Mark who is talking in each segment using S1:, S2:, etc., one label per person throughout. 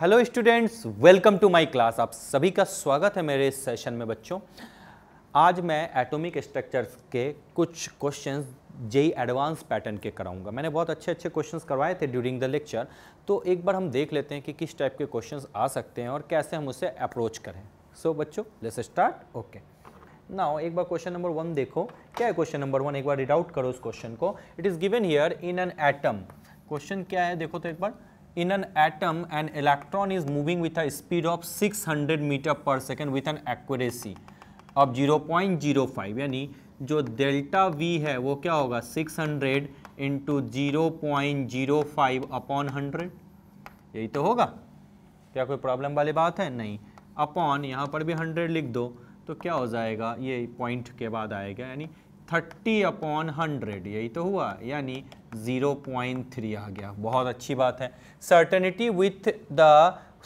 S1: Hello students welcome to my class आप सभी का स्वागत है मेरे इस सेशन में बच्चों आज मैं एटॉमिक स्ट्रक्चर्स के कुछ क्वेश्चंस जेई एडवांस पैटर्न के कराऊंगा मैंने बहुत अच्छे अच्छे क्वेश्चंस करवाए थे ड्यूरिंग द लेक्चर तो एक बार हम देख लेते हैं कि किस टाइप के क्वेश्चंस आ सकते हैं और कैसे हम उसे अप्रोच करें सो so, बच्चों लेट्स स्टार्ट ओके नाउ एक बार क्वेश्चन नंबर वन देखो क्या है क्वेश्चन नंबर वन एक बार रीड आउट करो उस क्वेश्चन को it is given here in an atom question क्या है देखो तो एक बार in an atom an electron is moving with a speed of 600 meter per second with an accuracy of 0.05 यानी जो डेल्टा वी है वो क्या होगा 600 hundred into zero point zero five upon hundred यही तो होगा क्या कोई प्रॉब्लम वाली बात है नहीं अपॉन यहाँ पर भी हंड्रेड लिख दो तो क्या हो जाएगा ये पॉइंट के बाद आएगा यानी थर्टी अपॉन हंड्रेड यही तो हुआ यानी ज़ीरो पॉइंट थ्री आ गया बहुत अच्छी बात है certainty with the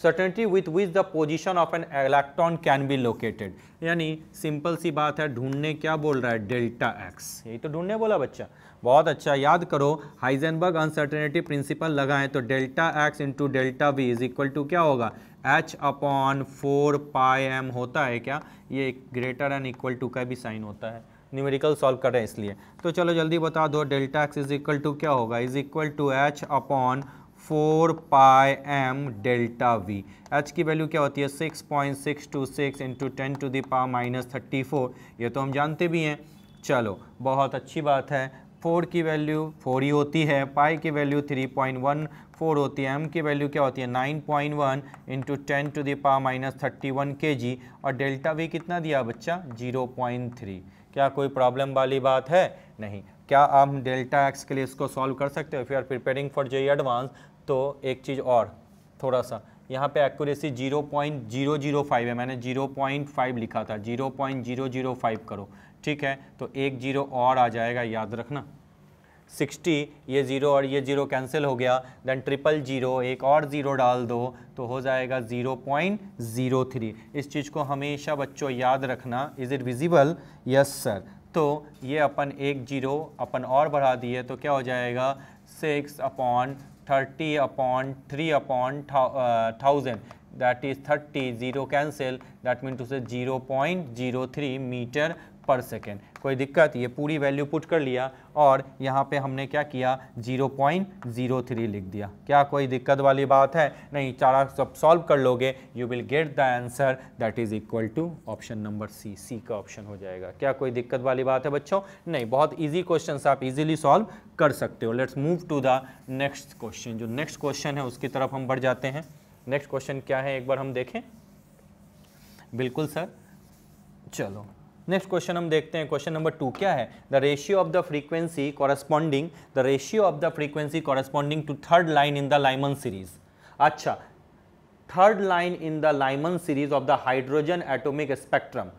S1: certainty with which the position of an electron can be located यानी सिंपल सी बात है ढूंढने क्या बोल रहा है डेल्टा एक्स यही तो ढूंढने बोला बच्चा बहुत अच्छा याद करो हाइजेनबर्ग अनसर्टेनिटी प्रिंसिपल लगाएं तो delta X into delta V is equal to क्या होगा H upon four pi M होता है क्या ये ग्रेटर एंड इक्वल टू का भी साइन होता है न्यूमेरिकल सॉल्व कर रहे हैं इसलिए तो चलो जल्दी बता दो delta X is equal to क्या होगा is equal to H upon four pi M delta V H की वैल्यू क्या होती है six point six two six into ten to the power minus thirty four ये तो हम जानते भी हैं चलो बहुत अच्छी बात है फोर की वैल्यू फोर ही होती है पाई की value three point one four होती है एम की वैल्यू क्या होती है nine point one into ten to the power minus thirty one K G और डेल्टा वी कितना दिया बच्चा जीरो पॉइंट थ्री क्या कोई प्रॉब्लम वाली बात है नहीं क्या आप डेल्टा एक्स के लिए इसको सॉल्व कर सकते हो if you are preparing for J advance तो एक चीज़ और थोड़ा सा यहाँ पे एक्यूरेसी 0.005 है मैंने 0.5 लिखा था 0.005 करो ठीक है तो एक जीरो और आ जाएगा याद रखना सिक्सटी ये ज़ीरो और ये ज़ीरो कैंसिल हो गया देन ट्रिपल ज़ीरो एक और ज़ीरो डाल दो तो हो जाएगा ज़ीरो पॉइंट ज़ीरो थ्री इस चीज़ को हमेशा बच्चों याद रखना is it visible yes sir तो ये अपन एक जीरो अपन और बढ़ा दिए तो क्या हो जाएगा six upon thirty upon three upon thousand that is thirty zero cancel that mean to say zero point zero three metre per second कोई दिक्कत ये पूरी वैल्यू पुट कर लिया और यहाँ पे हमने क्या किया 0.03 लिख दिया क्या कोई दिक्कत वाली बात है नहीं चारा सब सॉल्व कर लोगे you will get the answer that is equal to option number C C का ऑप्शन हो जाएगा क्या कोई दिक्कत वाली बात है बच्चों नहीं बहुत ईजी क्वेश्चन आप इजीली सॉल्व कर सकते हो let's move to the next question जो नेक्स्ट क्वेश्चन है उसकी तरफ हम बढ़ जाते हैं नेक्स्ट क्वेश्चन क्या है एक बार हम देखें बिल्कुल सर चलो नेक्स्ट क्वेश्चन हम देखते हैं क्वेश्चन नंबर टू क्या है the ratio of the frequency corresponding the ratio of the frequency corresponding to third line in the Lyman series अच्छा third line in the Lyman series of the hydrogen atomic spectrum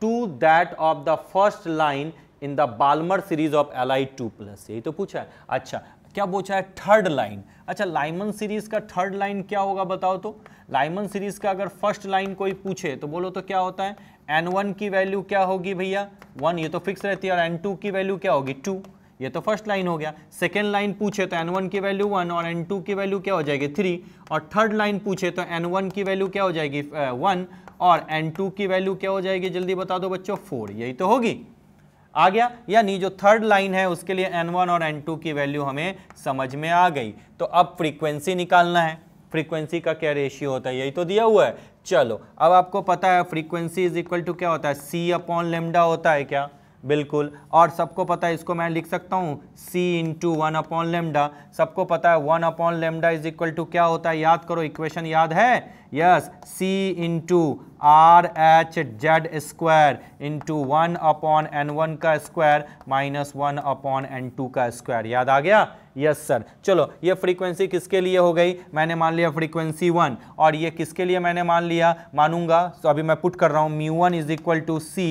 S1: to that of the first line in the Balmer series of L I two plus यही तो पूछा है अच्छा क्या पूछा है third line अच्छा लाइमन सीरीज का थर्ड लाइन क्या होगा बताओ तो लाइमन सीरीज का अगर फर्स्ट लाइन कोई पूछे तो बोलो तो क्या होता है एन वन की वैल्यू क्या होगी भैया वन ये तो फिक्स रहती है और एन टू की वैल्यू क्या होगी टू ये तो फर्स्ट लाइन हो गया सेकेंड लाइन पूछे तो एन वन की वैल्यू वन और एन टू की वैल्यू क्या हो जाएगी थ्री और थर्ड लाइन पूछे तो एन वन की वैल्यू क्या हो जाएगी वन uh, और एन टू की वैल्यू क्या हो जाएगी जल्दी बता दो बच्चों फोर यही तो होगी आ गया यानी जो थर्ड लाइन है उसके लिए एन वन और एन टू की वैल्यू हमें समझ में आ गई तो अब फ्रीक्वेंसी निकालना है फ्रीक्वेंसी का क्या रेशियो होता है यही तो दिया हुआ है चलो अब आपको पता है फ्रीक्वेंसी इज इक्वल टू क्या होता है सी अपॉन लेमडा होता है क्या बिल्कुल और सबको पता है इसको मैं लिख सकता हूँ c into one upon lambda सबको पता है one upon lambda is equal to क्या होता है याद करो इक्वेशन याद है yes c into R H Z square into one upon N one का square minus one upon N two का स्क्वायर याद आ गया यस yes, सर चलो ये फ्रीक्वेंसी किसके लिए हो गई मैंने मान लिया फ्रीक्वेंसी वन और ये किसके लिए मैंने मान लिया मानूंगा तो अभी मैं पुट कर रहा हूँ mu one is equal to C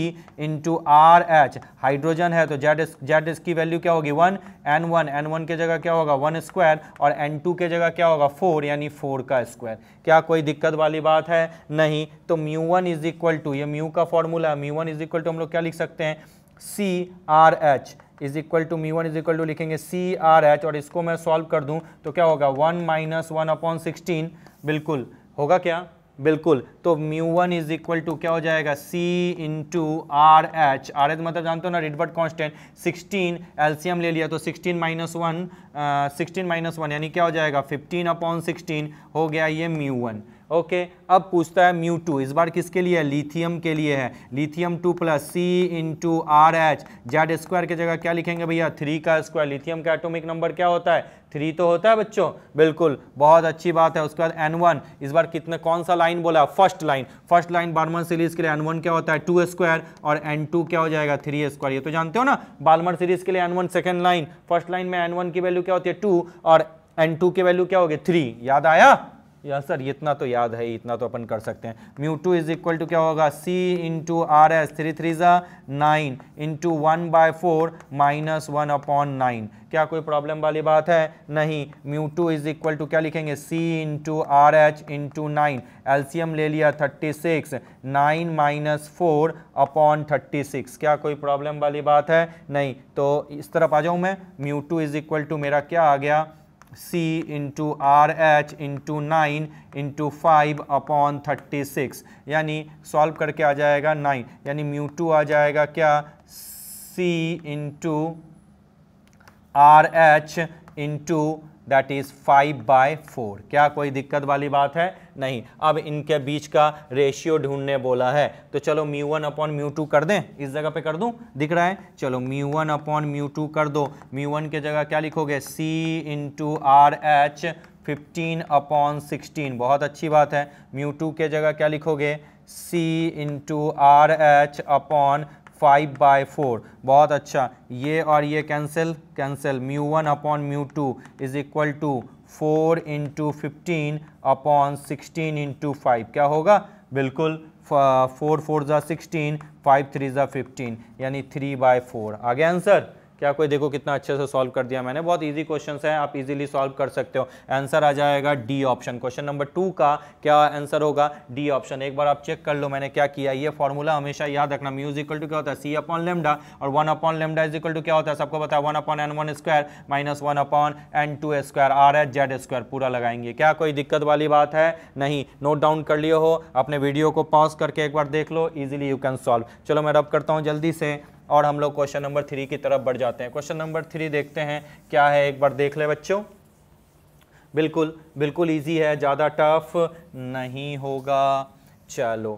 S1: into R H hydrogen है तो जेड जेड इसकी वैल्यू क्या होगी one N one N one के जगह क्या होगा वन स्क्वायर और एन टू के जगह क्या होगा फोर यानी फोर का स्क्वायर क्या कोई दिक्कत वाली बात है नहीं तो mu mu one is equal to ये म्यू का formula mu one is equal to हम लोग क्या लिख सकते हैं C R H is equal to mu one is equal to लिखेंगे सी आर एच और इसको मैं सॉल्व कर दूं तो क्या होगा one minus one upon sixteen बिल्कुल होगा क्या बिल्कुल तो mu one is equal to क्या हो जाएगा C into R H R H मतलब जानते हो ना रिडवर्ट कॉन्स्टेंट सिक्सटीन एलसीएम ले लिया तो sixteen minus one sixteen minus one यानी क्या हो जाएगा फिफ्टीन अपॉन सिक्सटीन हो गया ये म्यू वन ओके अब पूछता है म्यू टू इस बार किसके लिए है लिथियम के लिए है lithium two plus C into R H Z square की जगह क्या लिखेंगे भैया थ्री का स्क्वायर लिथियम का एटॉमिक नंबर क्या होता है थ्री तो होता है बच्चों बिल्कुल बहुत अच्छी बात है उसके बाद एन वन इस बार कितने कौन सा लाइन बोला first line first line Balmer series के लिए एन वन क्या होता है टू स्क्वायर और एन टू क्या हो जाएगा थ्री स्क्वायर ये तो जानते हो ना बार्मर सीरीज के लिए N one second line first line में एन वन की वैल्यू क्या होती है टू और एन टू की वैल्यू क्या होगी थ्री याद आया या सर इतना तो याद है इतना तो अपन कर सकते हैं mu two is equal to क्या होगा C into R S three three ज़ा nine into one by four minus one upon nine क्या कोई प्रॉब्लम वाली बात है नहीं mu two is equal to क्या लिखेंगे C into R H into nine एल्सियम ले लिया thirty six nine minus four upon thirty six क्या कोई प्रॉब्लम वाली बात है नहीं तो इस तरफ आ जाऊँ मैं mu two is equal to मेरा क्या आ गया C into R H into nine into five upon thirty six यानी सॉल्व करके आ जाएगा नाइन यानी म्यू टू आ जाएगा क्या C into R H into that is five by four क्या कोई दिक्कत वाली बात है नहीं अब इनके बीच का रेशियो ढूंढने बोला है तो चलो mu one upon mu two कर दें इस जगह पे कर दूं दिख रहा है चलो mu one upon mu two कर दो म्यू वन के जगह क्या लिखोगे C into R H fifteen upon sixteen बहुत अच्छी बात है म्यू टू के जगह क्या लिखोगे C into R H upon five by four बहुत अच्छा ये और ये cancel cancel mu one upon mu two is equal to four into fifteen upon sixteen into five क्या होगा बिल्कुल फोर फोर ज़ा सिक्सटीन फाइव थ्री ज़ा फिफ्टीन यानी थ्री बाई फोर आगे आंसर क्या कोई देखो कितना अच्छे से सॉल्व कर दिया मैंने बहुत ईजी क्वेश्चन है आप इजीली सॉल्व कर सकते हो आंसर आ जाएगा D option question number two का क्या आंसर होगा डी ऑप्शन एक बार आप चेक कर लो मैंने क्या किया ये फॉर्मूला हमेशा याद रखना म्यूजिकल टू क्या होता है सी अपॉन लेमडा और one upon lambda is equal to क्या होता है सबको पता है one upon N one square minus one upon N two square R H Z square पूरा लगाएंगे क्या कोई दिक्कत वाली बात है नहीं नोट डाउन कर लिए हो अपने वीडियो को पॉज करके एक बार देख लो इजिली यू कैन सॉल्व चलो मैं रब करता हूँ जल्दी से और हम लोग क्वेश्चन नंबर थ्री की तरफ बढ़ जाते हैं क्वेश्चन नंबर थ्री देखते हैं क्या है एक बार देख ले बच्चों बिल्कुल बिल्कुल ईजी है ज़्यादा टफ नहीं होगा चलो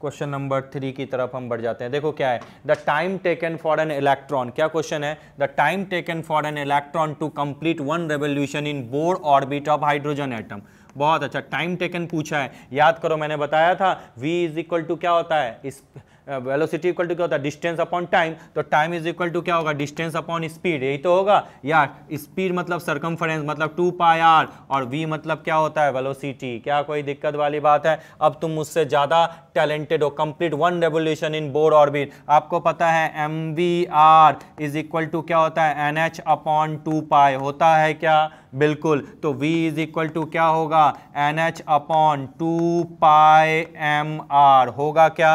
S1: क्वेश्चन नंबर थ्री की तरफ हम बढ़ जाते हैं देखो क्या है the time taken for an electron क्या क्वेश्चन है the time taken for an electron to complete one revolution in Bohr orbit of hydrogen atom बहुत अच्छा टाइम टेकन पूछा है याद करो मैंने बताया था वी इज इक्वल टू क्या होता है इस वेलोसिटी इक्वल टू क्या होता है डिस्टेंस अपॉन टाइम तो टाइम इज इक्वल टू क्या होगा डिस्टेंस अपॉन स्पीड यही तो होगा या स्पीड मतलब सर्कम्फरेंस मतलब टू पाई आर और वी मतलब क्या होता है वेलोसिटी क्या कोई दिक्कत वाली बात है अब तुम मुझसे ज़्यादा टैलेंटेड हो complete one revolution in Bohr orbit आपको पता है M V R is equal to क्या होता है N H upon two pi होता है क्या बिल्कुल तो v इज इक्वल टू क्या होगा N H upon two pi M R होगा क्या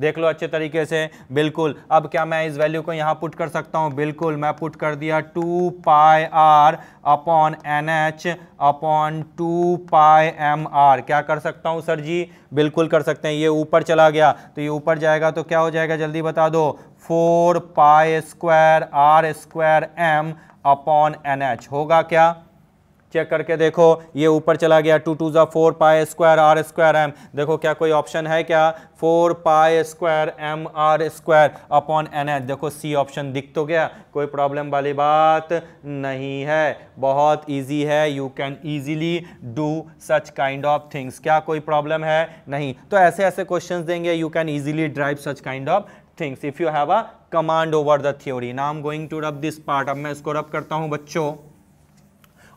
S1: देख लो अच्छे तरीके से बिल्कुल अब क्या मैं इस वैल्यू को यहाँ पुट कर सकता हूँ बिल्कुल मैं पुट कर दिया two pi R upon N H upon two pi M R क्या कर सकता हूँ सर जी बिल्कुल कर सकते हैं ये ऊपर चला गया तो ये ऊपर जाएगा तो क्या हो जाएगा जल्दी बता दो four pi square R square M upon N H होगा क्या चेक करके देखो ये ऊपर चला गया टू टू ज़ा four pi square R square M देखो क्या कोई ऑप्शन है क्या four pi square M R square upon N H देखो सी ऑप्शन दिख तो गया कोई प्रॉब्लम वाली बात नहीं है बहुत ईजी है you can easily do such kind of things क्या कोई प्रॉब्लम है नहीं तो ऐसे ऐसे क्वेश्चन देंगे you can easily drive such kind of things if you have a command over the theory I'm going to rub this part अब मैं इसको रब करता हूँ बच्चों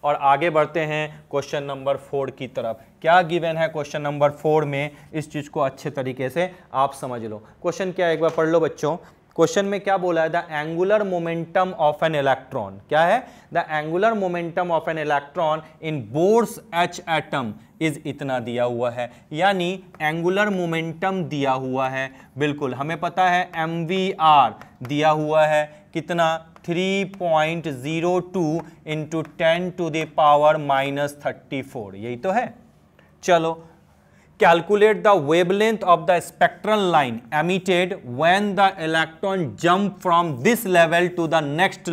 S1: और आगे बढ़ते हैं क्वेश्चन नंबर फोर की तरफ क्या गिवन है क्वेश्चन नंबर फोर में इस चीज़ को अच्छे तरीके से आप समझ लो क्वेश्चन क्या है एक बार पढ़ लो बच्चों क्वेश्चन में क्या बोला है the angular momentum of an electron क्या है the angular momentum of an electron in Bohr's H atom is इतना दिया हुआ है यानी एंगुलर मोमेंटम दिया हुआ है बिल्कुल हमें पता है एम दिया हुआ है कितना 3.02 into ten to the power minus thirty four यही तो है चलो calculate the wavelength of the spectral line emitted when the electron jump from this level to the next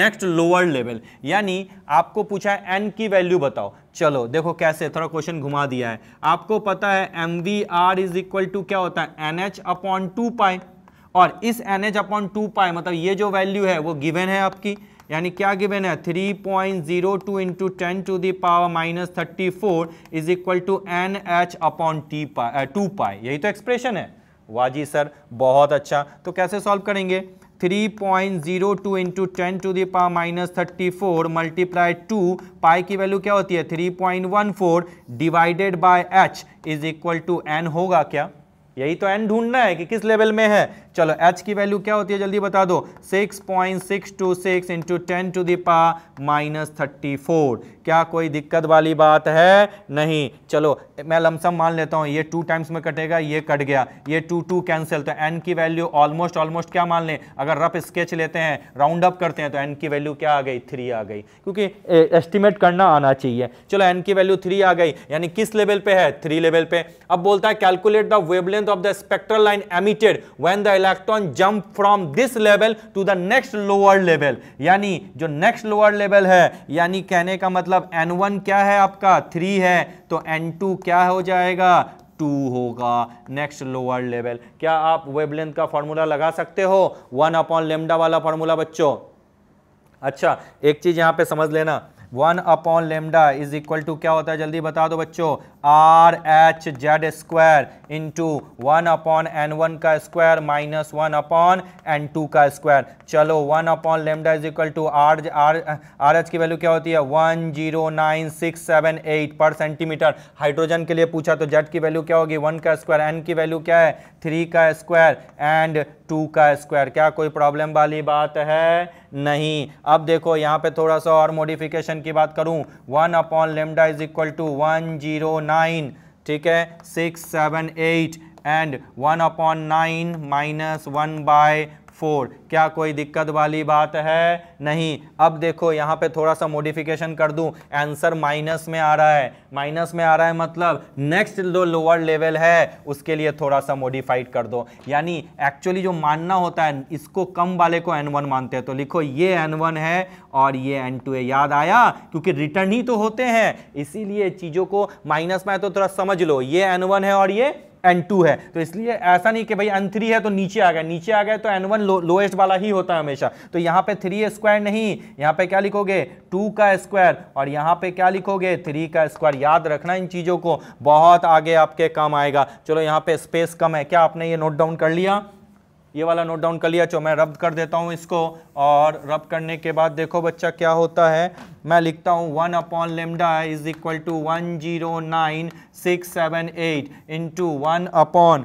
S1: next lower level यानी आपको पूछा है एन की वैल्यू बताओ चलो देखो कैसे थोड़ा क्वेश्चन घुमा दिया है आपको पता है M V R is equal to क्या होता है N H upon two pi और इस एन एच अपॉन टू पाए मतलब ये जो वैल्यू है वो गिवन है आपकी यानी क्या गिवन है three point zero two into ten to the power minus thirty four is equal to N H upon T pi two pi यही तो एक्सप्रेशन है वाजी सर बहुत अच्छा तो कैसे सॉल्व करेंगे three point zero two into ten to the power minus thirty four multiply two pi की value क्या होती है three point one four divided by H is equal to N होगा क्या यही तो एन ढूंढना है कि किस लेवल में है चलो एच की वैल्यू क्या होती है जल्दी बता दो 6.626 point six two six into ten to the power minus thirty four क्या कोई दिक्कत वाली बात है नहीं चलो मैं लमसम मान लेता हूँ ये टू टाइम्स में कटेगा ये कट गया ये टू टू कैंसिल तो एन की वैल्यू ऑलमोस्ट ऑलमोस्ट क्या मान लें अगर रफ स्केच लेते हैं राउंड अप करते हैं तो एन की वैल्यू क्या आ गई थ्री आ गई क्योंकि एस्टिमेट करना आना चाहिए चलो एन की वैल्यू थ्री आ गई यानी किस लेवल पे है थ्री लेवल पे अब बोलता है calculate the wavelength of the spectral line emitted when the electron jump from this level to the next lower level यानी जो नेक्स्ट लोअर लेवल है यानी कहने का मतलब एन वन क्या है आपका थ्री है तो एन टू क्या हो जाएगा टू होगा नेक्स्ट लोअर लेवल क्या आप वेबलेंथ का फॉर्मूला लगा सकते हो वन अपॉन लेमडा वाला फॉर्मूला बच्चों अच्छा एक चीज यहां पे समझ लेना one upon lambda is equal to क्या होता है जल्दी बता दो बच्चों R H Z square into one upon N one का square minus one upon N two का स्क्वायर चलो one upon lambda is equal to R R R H की वैल्यू क्या होती है one zero nine six seven eight पर centimetre hydrogen के लिए पूछा तो जेड की वैल्यू क्या होगी वन का स्क्वायर एन की वैल्यू क्या है थ्री का स्क्वायर एंड टू का स्क्वायर क्या कोई प्रॉब्लम वाली बात है नहीं अब देखो यहाँ पे थोड़ा सा और मॉडिफिकेशन की बात करूँ one upon lambda is equal to one zero nine ठीक है six seven eight and one upon nine minus one by four क्या कोई दिक्कत वाली बात है नहीं अब देखो यहाँ पे थोड़ा सा मोडिफिकेशन कर दूँ आंसर माइनस में आ रहा है माइनस में आ रहा है मतलब नेक्स्ट जो लोअर लेवल है उसके लिए थोड़ा सा मॉडिफाइड कर दो यानी एक्चुअली जो मानना होता है इसको कम वाले को एन मानते हैं तो लिखो ये एन है और ये एन है याद आया क्योंकि रिटर्न ही तो होते हैं इसीलिए चीज़ों को माइनस में आए तो थोड़ा समझ लो ये एन है और ये एन टू है तो इसलिए ऐसा नहीं कि भाई एन थ्री है तो नीचे आ गया नीचे आ गया तो एन वन लो, लोएस्ट वाला ही होता है हमेशा तो यहां पे थ्री स्क्वायर नहीं यहां पे क्या लिखोगे टू का स्क्वायर और यहां पे क्या लिखोगे थ्री का स्क्वायर याद रखना इन चीज़ों को बहुत आगे आपके काम आएगा चलो यहां पे स्पेस कम है क्या आपने ये नोट डाउन कर लिया ये वाला नोट डाउन कर लिया चो मैं रब कर देता हूँ इसको और रब करने के बाद देखो बच्चा क्या होता है मैं लिखता हूँ one upon lambda is equal to one zero nine six seven eight into one upon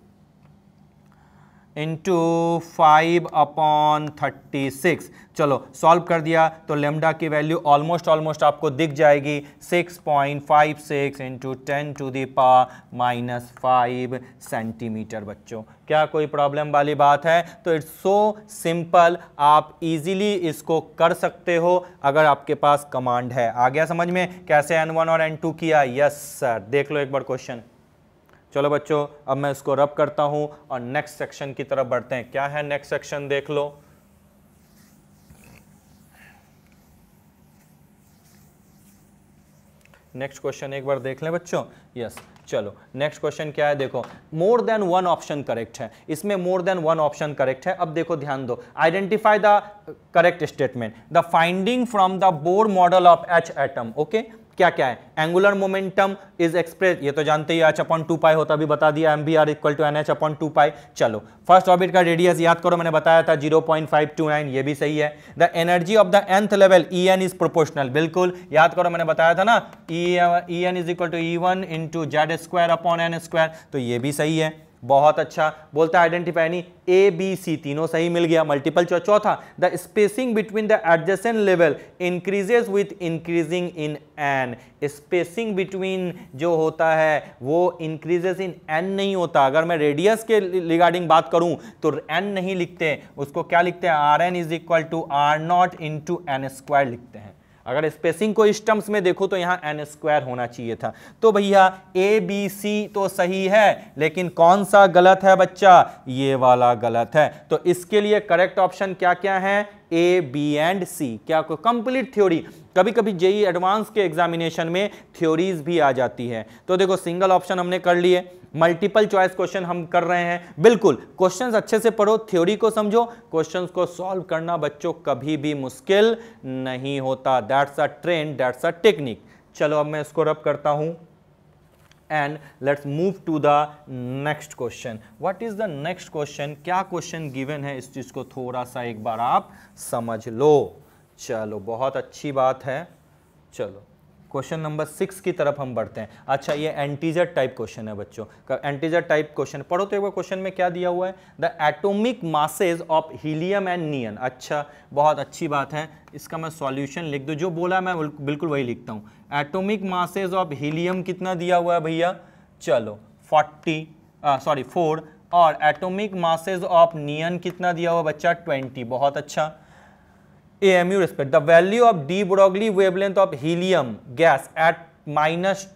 S1: into five upon thirty six चलो सॉल्व कर दिया तो लेमडा की वैल्यू ऑलमोस्ट ऑलमोस्ट आपको दिख जाएगी six point five six into ten to the power minus five centimetre बच्चों क्या कोई प्रॉब्लम वाली बात है तो इट्स सो सिंपल आप इजीली इसको कर सकते हो अगर आपके पास कमांड है आ गया समझ में कैसे एन वन और एन टू किया यस सर देख लो एक बार क्वेश्चन चलो बच्चों अब मैं इसको रब करता हूं और नेक्स्ट सेक्शन की तरफ बढ़ते हैं क्या है नेक्स्ट सेक्शन देख लो नेक्स्ट क्वेश्चन एक बार देख लें बच्चों यस yes. चलो नेक्स्ट क्वेश्चन क्या है देखो more than one option correct है इसमें more than one option correct है अब देखो ध्यान दो identify the correct statement the finding from the Bohr model of H atom okay क्या क्या है एंगुलर मोमेंटम इज एक्सप्रेस ये तो जानते ही एच अपॉन टू पाई होता भी बता दिया M B R equal to N H upon two pi चलो फर्स्ट ऑर्बिट का रेडियस याद करो मैंने बताया था zero point five two nine ये भी सही है the energy of the nth level E N is proportional बिल्कुल याद करो मैंने बताया था ना E N is equal to E one into Z square upon N square तो ये भी सही है बहुत अच्छा बोलता है आइडेंटिफाई नहीं ए बी सी तीनों सही मिल गया मल्टीपल चौथा the spacing between the adjacent level increases with increasing in N spacing between जो होता है वो इंक्रीजेस इन एन नहीं होता अगर मैं रेडियस के रिगार्डिंग बात करूं तो एन नहीं लिखते उसको क्या लिखते हैं R N is equal to R naught into N square लिखते हैं अगर स्पेसिंग को स्टम्स में देखो तो यहाँ एन स्क्वायर होना चाहिए था तो भैया ए बी सी तो सही है लेकिन कौन सा गलत है बच्चा ये वाला गलत है तो इसके लिए करेक्ट ऑप्शन क्या क्या है ए बी एंड सी क्या कंप्लीट थ्योरी कभी कभी जेई एडवांस के एग्जामिनेशन में थ्योरीज भी आ जाती है तो देखो सिंगल ऑप्शन हमने कर लिए मल्टीपल चॉइस क्वेश्चन हम कर रहे हैं बिल्कुल क्वेश्चंस अच्छे से पढ़ो थ्योरी को समझो क्वेश्चंस को सॉल्व करना बच्चों कभी भी मुश्किल नहीं होता that's a trend that's a technique चलो अब मैं इसको रब करता हूं and let's move to the next question what is the next question क्या क्वेश्चन गिवन है इस चीज़ को थोड़ा सा एक बार आप समझ लो चलो बहुत अच्छी बात है चलो क्वेश्चन नंबर सिक्स की तरफ हम बढ़ते हैं अच्छा ये एंटीजर टाइप क्वेश्चन है बच्चों एंटीजर टाइप क्वेश्चन पढ़ो तो एक बार क्वेश्चन में क्या दिया हुआ है the atomic masses of helium and neon अच्छा बहुत अच्छी बात है इसका मैं सॉल्यूशन लिख दूँ जो बोला मैं बिल्कुल वही लिखता हूँ एटॉमिक मासेज ऑफ हीलियम कितना दिया हुआ है भैया चलो 40 सॉरी फोर और एटॉमिक मासेज ऑफ नियन कितना दिया हुआ बच्चा 20 बहुत अच्छा A M U respect the value of de Broglie wavelength of helium gas at minus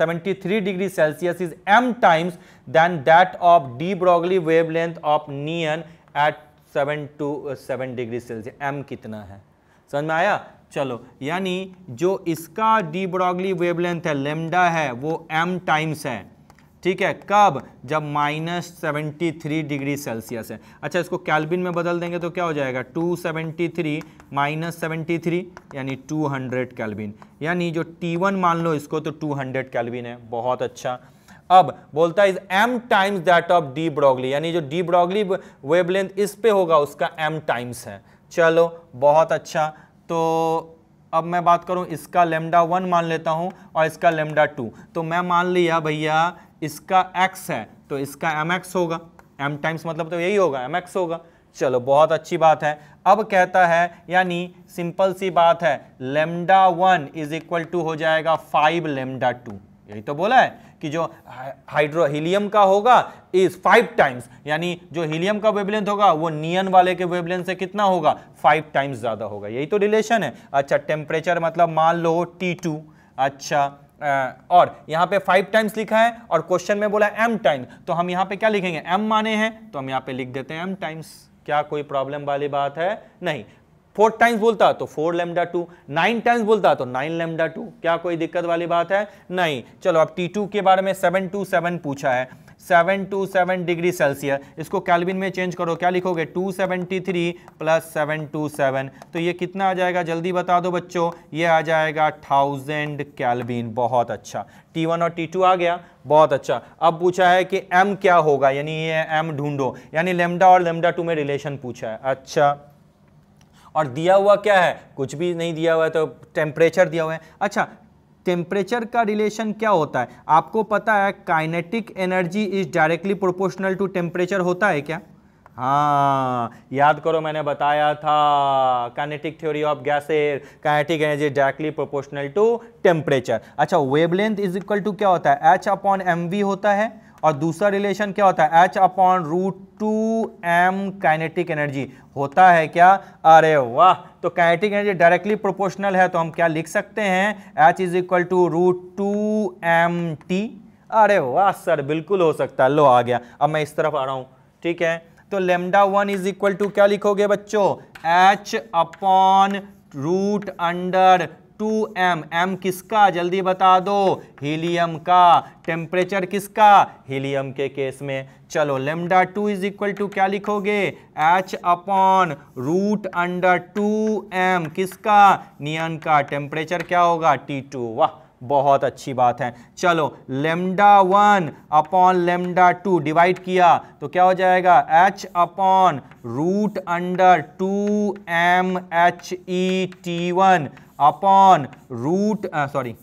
S1: 73 degree Celsius is M times than that of de Broglie wavelength of neon at seven two seven degree Celsius M कितना है समझ में आया चलो यानी जो इसका de Broglie wavelength है लेमडा है वो एम टाइम्स है ठीक है कब जब minus seventy three degree Celsius है अच्छा इसको कैलबिन में बदल देंगे तो क्या हो जाएगा two seventy three minus seventy three यानी टू हंड्रेड कैलबिन यानी जो टी वन मान लो इसको तो टू हंड्रेड कैलबिन है बहुत अच्छा अब बोलता है m times that of de Broglie यानी जो डी ब्रॉगली वेवलेंथ इस पे होगा उसका एम टाइम्स है चलो बहुत अच्छा तो अब मैं बात करूँ इसका लेमडा वन मान लेता हूँ और इसका लेमडा टू तो मैं मान लिया भैया इसका एक्स है तो इसका एम एक्स होगा एम टाइम्स मतलब तो यही होगा एम एक्स होगा चलो बहुत अच्छी बात है अब कहता है यानी सिंपल सी बात है lambda one is equal to हो जाएगा फाइव लेमडा टू यही तो बोला है कि जो हाइड्रो हीलियम का होगा इज फाइव टाइम्स यानी जो हीलियम का वेबलेंथ होगा वो नियन वाले के वेबलेंथ से कितना होगा फाइव टाइम्स ज़्यादा होगा यही तो रिलेशन है अच्छा टेम्परेचर मतलब मान लो टी टू अच्छा और यहाँ पे फाइव टाइम्स लिखा है और क्वेश्चन में बोला एम टाइम तो हम यहाँ पे क्या लिखेंगे एम माने हैं तो हम यहाँ पे लिख देते हैं एम टाइम्स क्या कोई प्रॉब्लम वाली बात है नहीं फोर टाइम्स बोलता तो four lambda two nine times बोलता तो नाइन लेमडा टू क्या कोई दिक्कत वाली बात है नहीं चलो अब टी टू के बारे में सेवन टू सेवन पूछा है seven two seven degree Celsius इसको कैलविन में चेंज करो क्या लिखोगे two seventy three plus seven two seven तो ये कितना आ जाएगा जल्दी बता दो बच्चों ये आ जाएगा थाउजेंड कैलविन बहुत अच्छा टी वन और टी टू आ गया बहुत अच्छा अब पूछा है कि एम क्या होगा यानी ये एम ढूंढो यानी लेमडा और लेमडा टू में रिलेशन पूछा है अच्छा और दिया हुआ क्या है कुछ भी नहीं दिया हुआ है तो टेम्परेचर दिया हुआ है अच्छा टेम्परेचर का रिलेशन क्या होता है आपको पता है kinetic energy is directly proportional to temperature होता है क्या हाँ याद करो मैंने बताया था kinetic theory of gases kinetic energy directly proportional to temperature अच्छा वेवलेंथ इज इक्वल टू क्या होता है एच अपॉन एम होता है और दूसरा रिलेशन क्या होता है h upon root two m kinetic energy होता है क्या अरे वाह तो काइनेटिक एनर्जी डायरेक्टली प्रोपोर्शनल है तो हम क्या लिख सकते हैं h is equal to root two m T अरे वाह सर बिल्कुल हो सकता है लो आ गया अब मैं इस तरफ आ रहा हूं ठीक है तो lambda one is equal to क्या लिखोगे बच्चों h upon root under two m m किसका जल्दी बता दो हीलियम का टेम्परेचर किसका हीलियम के केस में चलो lambda two is equal to क्या लिखोगे h upon root under two m किसका नियन का टेम्परेचर क्या होगा टी टू वाह बहुत अच्छी बात है चलो lambda one upon lambda two divide किया तो क्या हो जाएगा h upon root under two m H e T one upon root sorry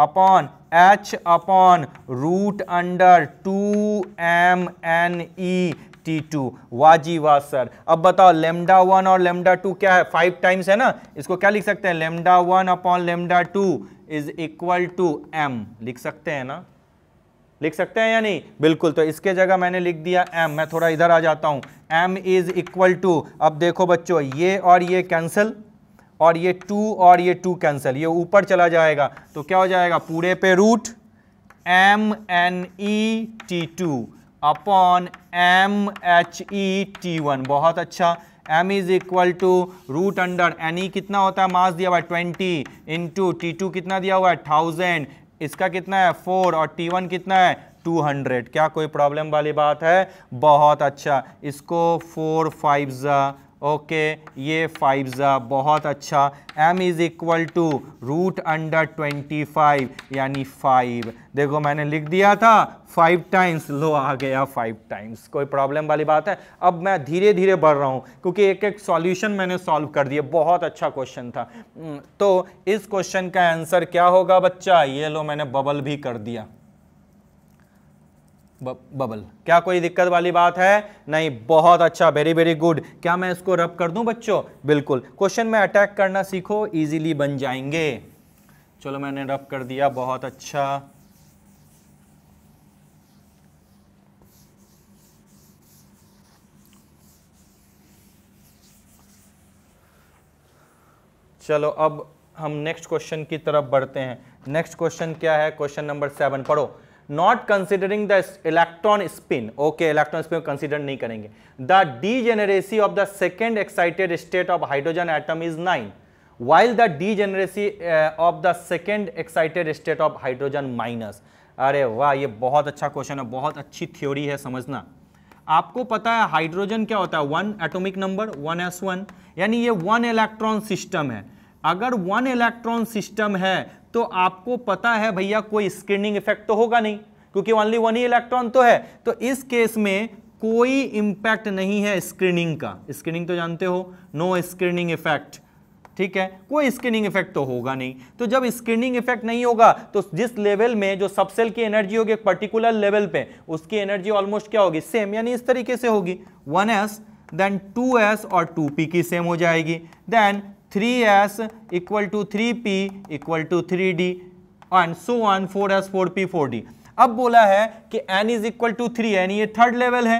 S1: upon h upon root under two m N e 62 वाजी वा सर अब बताओ लेमडा वन और लेमडा टू क्या है फाइव टाइम्स है ना इसको क्या लिख सकते हैं lambda one upon lambda two is equal to m लिख सकते हैं ना लिख सकते हैं या नहीं बिल्कुल तो इसके जगह मैंने लिख दिया एम मैं थोड़ा इधर आ जाता हूं एम इज इक्वल टू अब देखो बच्चों ये और ये कैंसिल और ये टू और ये टू कैंसिल ये ऊपर चला जाएगा तो क्या हो जाएगा पूरे पे root m N e T two upon m H e T one बहुत अच्छा m is equal to root under N e कितना होता है मास दिया हुआ है ट्वेंटी इंटू टी टू कितना दिया हुआ है थाउजेंड इसका कितना है फोर और टी वन कितना है 200 क्या कोई प्रॉब्लम वाली बात है बहुत अच्छा इसको फोर फाइव ज़ा ओके ये फाइव ज़ा बहुत अच्छा m is equal to root under twenty five यानी फाइव देखो मैंने लिख दिया था फाइव टाइम्स लो आ गया फाइव टाइम्स कोई प्रॉब्लम वाली बात है अब मैं धीरे धीरे बढ़ रहा हूँ क्योंकि एक एक सॉल्यूशन मैंने सॉल्व कर दिया बहुत अच्छा क्वेश्चन था hmm, तो इस क्वेश्चन का आंसर क्या होगा बच्चा ये लो मैंने बबल भी कर दिया बबल क्या कोई दिक्कत वाली बात है नहीं बहुत अच्छा वेरी वेरी गुड क्या मैं इसको रब कर दूं बच्चों बिल्कुल क्वेश्चन में अटैक करना सीखो इजीली बन जाएंगे चलो मैंने रब कर दिया बहुत अच्छा चलो अब हम नेक्स्ट क्वेश्चन की तरफ बढ़ते हैं नेक्स्ट क्वेश्चन क्या है क्वेश्चन नंबर सेवन पढ़ो not considering the electron spin okay electron spin consider नहीं करेंगे the degeneracy of the second excited state of hydrogen atom is nine while the degeneracy of the second excited state of hydrogen minus अरे वाह ये बहुत अच्छा question है बहुत अच्छी थ्योरी है समझना आपको पता है हाइड्रोजन क्या होता है one atomic number one s one यानी ये वन इलेक्ट्रॉन सिस्टम है अगर वन इलेक्ट्रॉन सिस्टम है तो आपको पता है भैया कोई स्क्रीनिंग इफेक्ट तो होगा नहीं क्योंकि ओनली वन ही इलेक्ट्रॉन तो है तो इस केस में कोई इंपैक्ट नहीं है स्क्रीनिंग का स्क्रीनिंग तो जानते हो नो स्क्रीनिंग इफेक्ट ठीक है कोई स्क्रीनिंग इफेक्ट तो होगा नहीं तो जब स्क्रीनिंग इफेक्ट नहीं होगा तो जिस लेवल में जो सबसेल की एनर्जी होगी एक पर्टिकुलर लेवल पे उसकी एनर्जी ऑलमोस्ट क्या होगी सेम यानी इस तरीके से होगी one s then two s और टू पी की सेम हो जाएगी then three s equal to three p equal to three d and so on four s four p four d अब बोला है कि n is equal to three यानी ये थर्ड लेवल है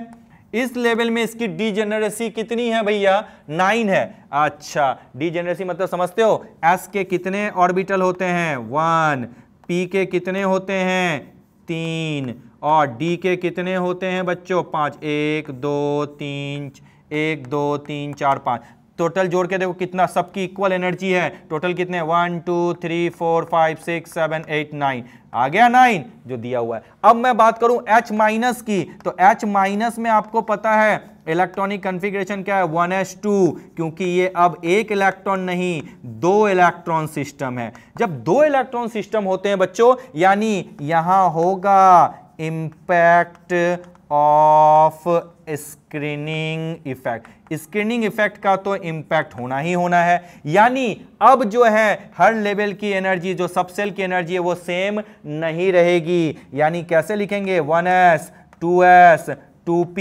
S1: इस लेवल में इसकी डी जेनरेसी कितनी है भैया नाइन है अच्छा डी जेनरेसी मतलब समझते हो एस के कितने ऑर्बिटल होते हैं वन पी के कितने होते हैं तीन और डी के कितने होते हैं बच्चों पाँच एक दो तीन एक दो तीन चार पाँच टोटल जोड़ के देखो कितना सबकी इक्वल एनर्जी है टोटल कितने one two three four five six seven eight nine आ गया नाइन जो दिया हुआ है अब मैं बात करूं एच माइनस की तो एच माइनस में आपको पता है इलेक्ट्रॉनिक कॉन्फ़िगरेशन क्या है वन टू क्योंकि ये अब एक इलेक्ट्रॉन नहीं दो इलेक्ट्रॉन सिस्टम है जब दो इलेक्ट्रॉन सिस्टम होते हैं बच्चों यानी यहां होगा impact of screening effect screening effect का तो इम्पैक्ट होना ही होना है यानी अब जो है हर लेवल की एनर्जी जो सबसेल की एनर्जी है वो सेम नहीं रहेगी यानी कैसे लिखेंगे one s two s 2p,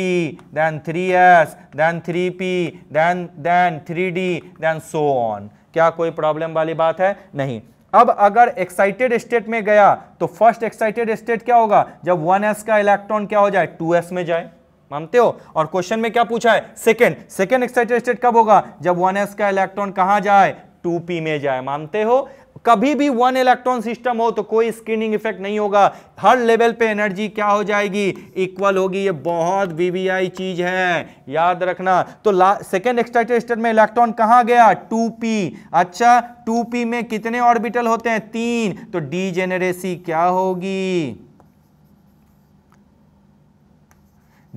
S1: then 3s, then 3p, then then 3d, then so on. क्या कोई प्रॉब्लम वाली बात है नहीं अब अगर एक्साइटेड स्टेट में गया तो फर्स्ट एक्साइटेड स्टेट क्या होगा जब 1s का इलेक्ट्रॉन क्या हो जाए 2s में जाए मानते हो और क्वेश्चन में क्या पूछा है सेकेंड सेकेंड एक्साइटेड स्टेट कब होगा जब वन एस का इलेक्ट्रॉन कहां जाए 2p में जाए मानते हो कभी भी वन इलेक्ट्रॉन सिस्टम हो तो कोई स्क्रीनिंग इफेक्ट नहीं होगा हर लेवल पे एनर्जी क्या हो जाएगी इक्वल होगी ये बहुत वीवीआई चीज है याद रखना तो सेकेंड एक्साइटेड स्टेट में इलेक्ट्रॉन कहां गया 2p अच्छा 2p में कितने ऑर्बिटल होते हैं तीन तो डी क्या होगी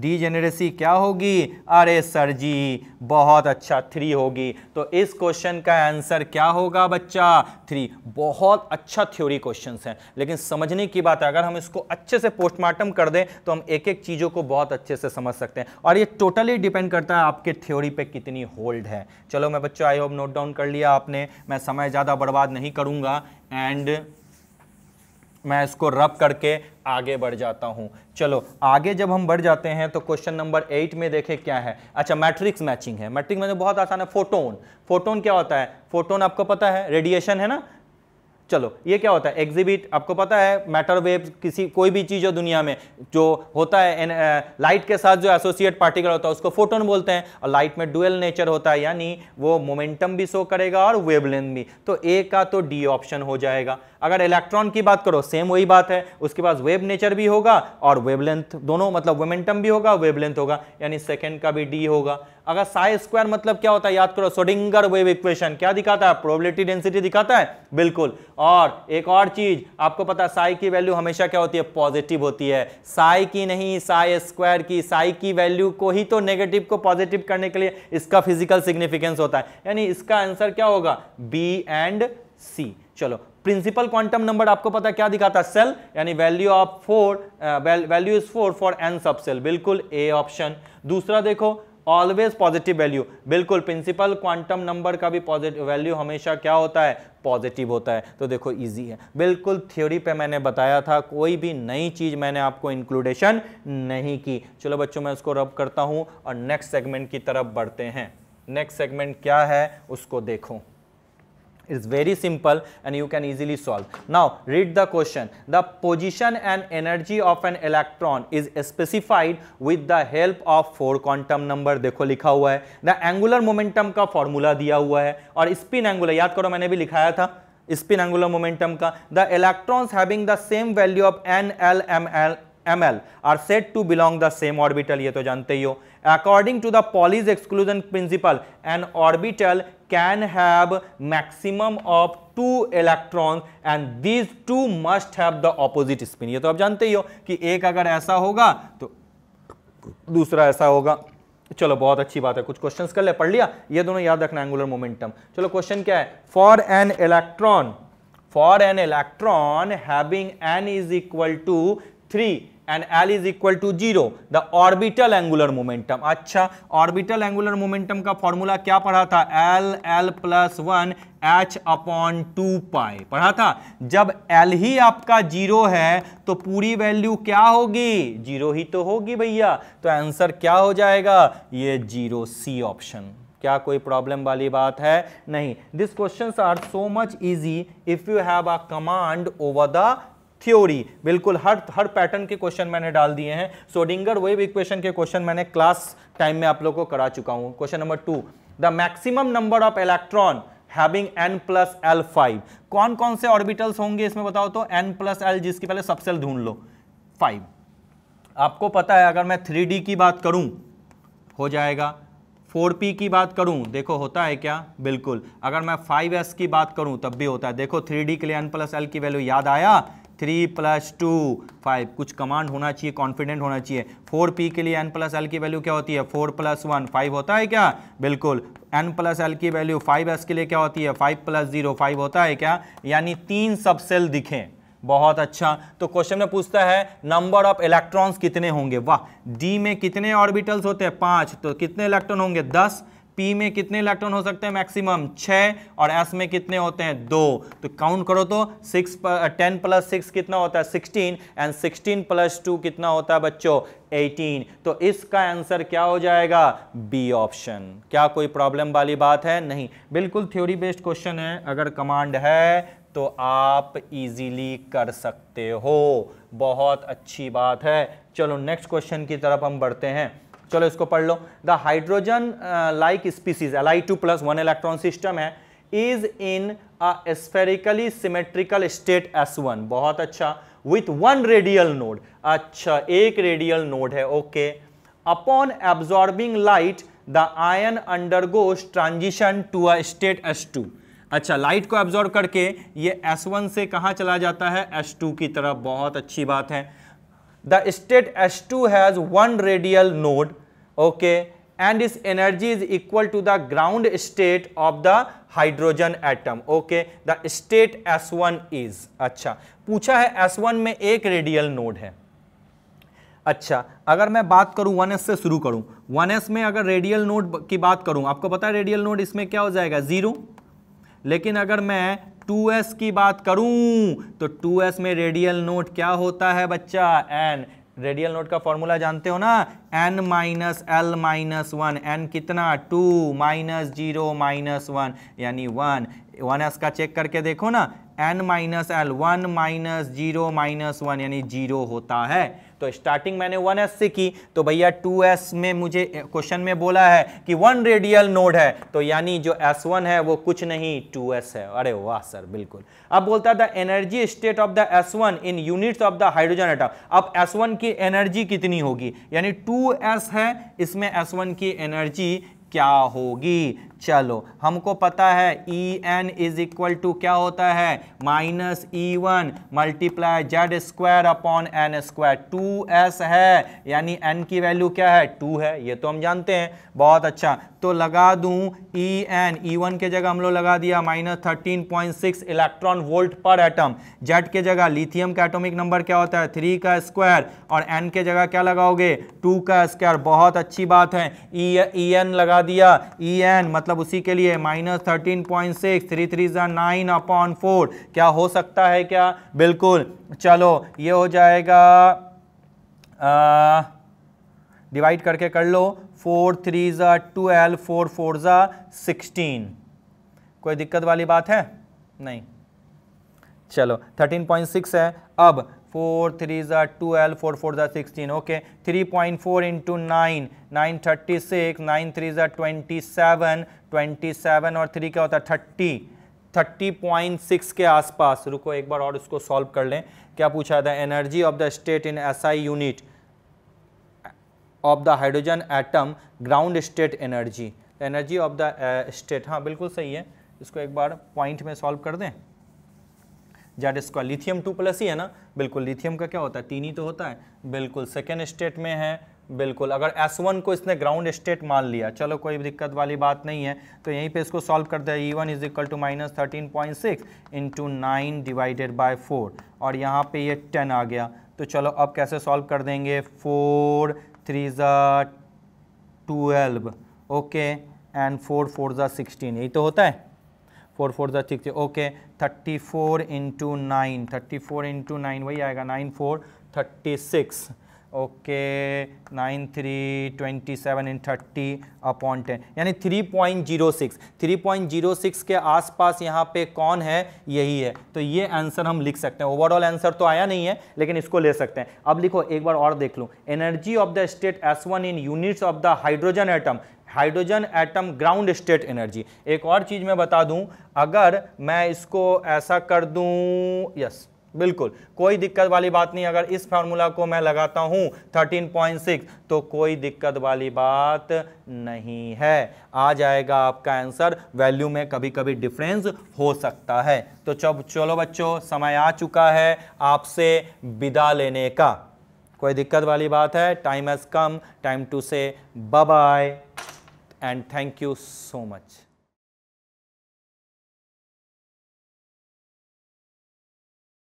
S1: डीजेनरेसी क्या होगी अरे सर जी बहुत अच्छा थ्री होगी तो इस क्वेश्चन का आंसर क्या होगा बच्चा थ्री बहुत अच्छा थ्योरी क्वेश्चन है लेकिन समझने की बात है अगर हम इसको अच्छे से पोस्टमार्टम कर दें तो हम एक एक चीज़ों को बहुत अच्छे से समझ सकते हैं और ये टोटली डिपेंड करता है आपके थ्योरी पे कितनी होल्ड है चलो मैं बच्चों आई होप नोट डाउन कर लिया आपने मैं समय ज़्यादा बर्बाद नहीं करूँगा एंड मैं इसको रब करके आगे बढ़ जाता हूं चलो आगे जब हम बढ़ जाते हैं तो क्वेश्चन नंबर एट में देखें क्या है अच्छा मैट्रिक्स मैचिंग है मैट्रिक्स मैचिंग बहुत आसान है फोटोन फोटोन क्या होता है फोटोन आपको पता है रेडिएशन है ना चलो ये क्या होता है एग्जिबिट आपको पता है मैटर वेव किसी कोई भी चीज़ हो दुनिया में जो होता है एन, ए, लाइट के साथ जो एसोसिएट पार्टिकल होता है उसको फोटोन बोलते हैं और लाइट में डुअल नेचर होता है यानी वो मोमेंटम भी शो करेगा और वेवलेंथ भी तो ए का तो डी ऑप्शन हो जाएगा अगर इलेक्ट्रॉन की बात करो सेम वही बात है उसके पास वेब नेचर भी होगा और वेवलेंथ दोनों मतलब वोमेंटम भी होगा वेवलेंथ होगा यानी सेकेंड का भी डी होगा अगर साई स्क्वायर मतलब क्या होता है याद करो सोडिंगर वेव इक्वेशन क्या दिखाता है प्रोबेबिलिटी डेंसिटी दिखाता है बिल्कुल और एक और चीज आपको पता है साई की वैल्यू हमेशा क्या होती है पॉजिटिव होती है साई की नहीं साई स्क्वायर की साई की वैल्यू को ही तो नेगेटिव को पॉजिटिव करने के लिए इसका फिजिकल सिग्निफिकेंस होता है यानी इसका आंसर क्या होगा बी एंड सी चलो प्रिंसिपल क्वांटम नंबर आपको पता क्या दिखाता है सेल यानी value of four value is four for n subshell बिल्कुल ए ऑप्शन दूसरा देखो ऑलवेज पॉजिटिव वैल्यू बिल्कुल प्रिंसिपल क्वांटम नंबर का भी पॉजिटिव वैल्यू हमेशा क्या होता है पॉजिटिव होता है तो देखो इजी है बिल्कुल थ्योरी पे मैंने बताया था कोई भी नई चीज़ मैंने आपको इंक्लूडेशन नहीं की चलो बच्चों मैं उसको रब करता हूं और नेक्स्ट सेगमेंट की तरफ बढ़ते हैं नेक्स्ट सेगमेंट क्या है उसको देखो it's very simple and you can easily solve now read the question the position and energy of an electron is specified with the help of four quantum number देखो लिखा हुआ है द एंगुलर मोमेंटम का formula दिया हुआ है और spin angular याद करो मैंने भी लिखाया था स्पिन एंगुलर मोमेंटम का the electron having the same value of n l m l m l are said to belong the same orbital ये तो जानते ही हो according to the Pauli's exclusion principle an orbital can have maximum of two electron and these two must have the opposite spin ये तो आप जानते ही हो कि एक अगर ऐसा होगा तो दूसरा ऐसा होगा चलो बहुत अच्छी बात है कुछ क्वेश्चंस कर ले पढ़ लिया ये दोनों याद रखना एंगुलर मोमेंटम चलो क्वेश्चन क्या है for an electron for an electron having n is equal to three and l is equal to zero the orbital angular momentum अच्छा ऑर्बिटल एंगुलर मोमेंटम का फॉर्मूला क्या पढ़ा था l l plus one h upon two pi पढ़ा था जब L ही आपका zero है तो पूरी वैल्यू क्या होगी जीरो ही तो होगी भैया तो आंसर क्या हो जाएगा ये जीरो सी ऑप्शन क्या कोई प्रॉब्लम वाली बात है नहीं this question are so much easy if you have a command over the theory बिल्कुल हर हर पैटर्न के क्वेश्चन मैंने डाल दिए हैं सोडिंगर वेव इक्वेशन के क्वेश्चन मैंने क्लास टाइम में आप लोगों को करा चुका हूं question number two the maximum number of electron having n plus l five कौन कौन से ऑर्बिटल्स होंगे इसमें बताओ तो n प्लस एल जिसकी पहले सबसे ढूंढ लो फाइव आपको पता है अगर मैं थ्री की बात करूं हो जाएगा 4p की बात करूं देखो होता है क्या बिल्कुल अगर मैं 5s की बात करूं तब भी होता है देखो 3d के लिए n प्लस एल की वैल्यू याद आया थ्री प्लस टू फाइव कुछ कमांड होना चाहिए कॉन्फिडेंट होना चाहिए फोर पी के लिए एन प्लस एल की वैल्यू क्या होती है फोर प्लस वन फाइव होता है क्या बिल्कुल एन प्लस एल की वैल्यू फाइव एस के लिए क्या होती है फाइव प्लस जीरो फाइव होता है क्या यानी तीन सब सेल दिखें बहुत अच्छा तो क्वेश्चन में पूछता है नंबर ऑफ इलेक्ट्रॉन्स कितने होंगे वाह डी में कितने ऑर्बिटल्स होते हैं पाँच तो कितने इलेक्ट्रॉन होंगे दस पी में कितने इलेक्ट्रॉन हो सकते हैं मैक्सिमम छः और एस में कितने होते हैं दो तो काउंट करो तो सिक्स टेन प्लस सिक्स कितना होता है sixteen and sixteen plus two कितना होता है बच्चों एटीन तो इसका आंसर क्या हो जाएगा बी ऑप्शन क्या कोई प्रॉब्लम वाली बात है नहीं बिल्कुल थ्योरी बेस्ड क्वेश्चन है अगर कमांड है तो आप इजीली कर सकते हो बहुत अच्छी बात है चलो नेक्स्ट क्वेश्चन की तरफ हम बढ़ते हैं चलो इसको पढ़ लो the hydrogen like species L I two plus one electron system है is in a symmetrical state S one बहुत अच्छा विथ वन रेडियल नोड अच्छा एक रेडियल नोड है okay upon absorbing light the ion undergoes transition to a state S two अच्छा light को absorb करके ये S1 से कहाँ चला जाता है S2 की तरफ बहुत अच्छी बात है state S two has one radial node okay and its energy is equal to the ground state of the hydrogen atom okay the state one is अच्छा पूछा है एस वन में एक रेडियल नोड है अच्छा अगर मैं बात करूं वन एस से शुरू करूं वन एस में अगर रेडियल नोड की बात करूं आपको पता है रेडियल नोड इसमें क्या हो जाएगा जीरो लेकिन अगर मैं 2s की बात करूं तो 2s में रेडियल नोट क्या होता है बच्चा एन रेडियल नोट का फॉर्मूला जानते हो ना n minus l minus one n कितना two minus zero minus one यानी वन वन एस का चेक करके देखो ना n minus l one minus zero minus one यानी जीरो होता है तो स्टार्टिंग मैंने वन एस से की तो भैया टू एस में मुझे क्वेश्चन में बोला है कि वन रेडियल नोड है तो यानी जो एस वन है वो कुछ नहीं टू एस है अरे वाह सर बिल्कुल अब बोलता है the energy state of the S one in units of the hydrogen atom अब एस वन की एनर्जी कितनी होगी यानी टू एस है इसमें एस वन की एनर्जी क्या होगी चलो हमको पता है E N is equal to क्या होता है minus E one multiply Z square upon N square two S है यानी एन की वैल्यू क्या है टू है ये तो हम जानते हैं बहुत अच्छा तो लगा दूं ई एन ई वन के जगह हम लोग लगा दिया minus thirteen point six electron volt पर एटम जेड के जगह लिथियम का एटोमिक नंबर क्या होता है थ्री का स्क्वायर और एन के जगह क्या लगाओगे टू का स्क्वायर बहुत अच्छी बात है ई ई एन लगा दिया ई e एन मतलब मतलब उसी के लिए minus thirteen point six three three ज़ा नाइन अपॉन फोर क्या हो सकता है क्या बिल्कुल चलो ये हो जाएगा डिवाइड करके कर लो फोर थ्री ज़ा ट्वेल्व फोर फोर ज़ा सिक्सटीन कोई दिक्कत वाली बात है नहीं चलो थर्टीन सिक्स है अब फोर थ्री ज़ा ट्वेल्व फोर फोर ज़ा sixteen okay three point four into nine nine thirty six nine three ज़ा ट्वेंटी सेवन ट्वेंटी सेवन और थ्री क्या होता है थर्टी थर्टी पॉइंट सिक्स के आसपास रुको एक बार और उसको सॉल्व कर लें क्या पूछा था energy of the state in SI unit of the hydrogen atom ground state energy energy of the state हाँ बिल्कुल सही है इसको एक बार पॉइंट में सॉल्व कर दें जैट इसका लिथियम टू प्लस ही है ना बिल्कुल लिथियम का क्या होता है तीन ही तो होता है बिल्कुल सेकेंड स्टेट में है बिल्कुल अगर S1 को इसने ग्राउंड स्टेट मान लिया चलो कोई दिक्कत वाली बात नहीं है तो यहीं पे इसको सॉल्व करते हैं E1 is equal to minus thirteen point six into nine divided by four और यहाँ पे ये टेन आ गया तो चलो अब कैसे सॉल्व कर देंगे फोर थ्री ज़ा twelve okay and four four ज़ा सिक्सटीन यही तो होता है फोर फोर ज़ा sixty okay thirty four into nine thirty four into nine वही आएगा nine four thirty six okay nine three twenty seven and thirty upon ten यानी three point zero six three point zero six के आसपास यहाँ पे कौन है यही है तो ये आंसर हम लिख सकते हैं ओवरऑल आंसर तो आया नहीं है लेकिन इसको ले सकते हैं अब लिखो एक बार और देख लूँ energy of the state S one in units of the hydrogen atom hydrogen atom ground state energy एक और चीज़ मैं बता दूँ अगर मैं इसको ऐसा कर दूँ यस yes, बिल्कुल कोई दिक्कत वाली बात नहीं अगर इस फार्मूला को मैं लगाता हूं 13.6 तो कोई दिक्कत वाली बात नहीं है आ जाएगा आपका आंसर वैल्यू में कभी कभी डिफरेंस हो सकता है तो चब चलो बच्चों समय आ चुका है आपसे विदा लेने का कोई दिक्कत वाली बात है time as come time to say bye and thank you so much